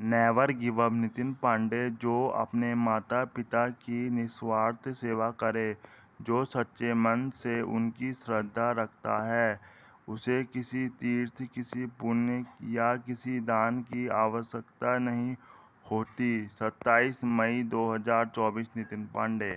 never give up Nitin Pandey जो अपने माता पिता की निस्वार्थ सेवा करे जो सच्चे मन से उनकी श्रद्धा रखता है उसे किसी तीर्थ किसी पुण्य या किसी दान की आवश्यकता नहीं होती 27 मई 2024 नितिन पांडे